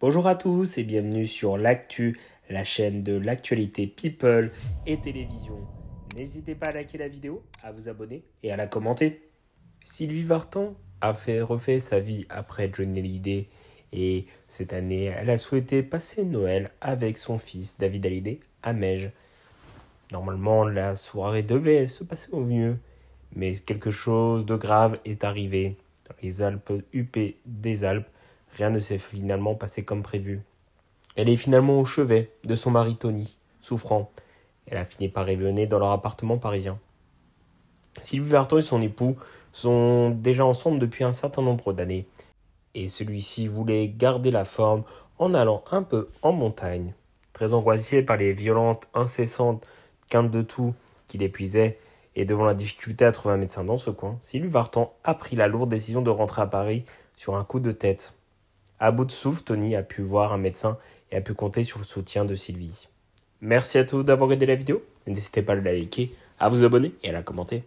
Bonjour à tous et bienvenue sur l'actu, la chaîne de l'actualité people et télévision. N'hésitez pas à liker la vidéo, à vous abonner et à la commenter. Sylvie Vartan a fait, refait sa vie après Johnny Hallyday et cette année, elle a souhaité passer Noël avec son fils David Hallyday à meige Normalement, la soirée devait se passer au mieux, mais quelque chose de grave est arrivé dans les Alpes up des Alpes Rien ne s'est finalement passé comme prévu. Elle est finalement au chevet de son mari Tony, souffrant. Elle a fini par revenir dans leur appartement parisien. Sylvie Vartan et son époux sont déjà ensemble depuis un certain nombre d'années, et celui-ci voulait garder la forme en allant un peu en montagne. Très angoissé par les violentes, incessantes quintes de tout qui l'épuisaient, et devant la difficulté à trouver un médecin dans ce coin, Sylvie Vartan a pris la lourde décision de rentrer à Paris sur un coup de tête. À bout de souffle, Tony a pu voir un médecin et a pu compter sur le soutien de Sylvie. Merci à tous d'avoir regardé la vidéo. N'hésitez pas à la liker, à vous abonner et à la commenter.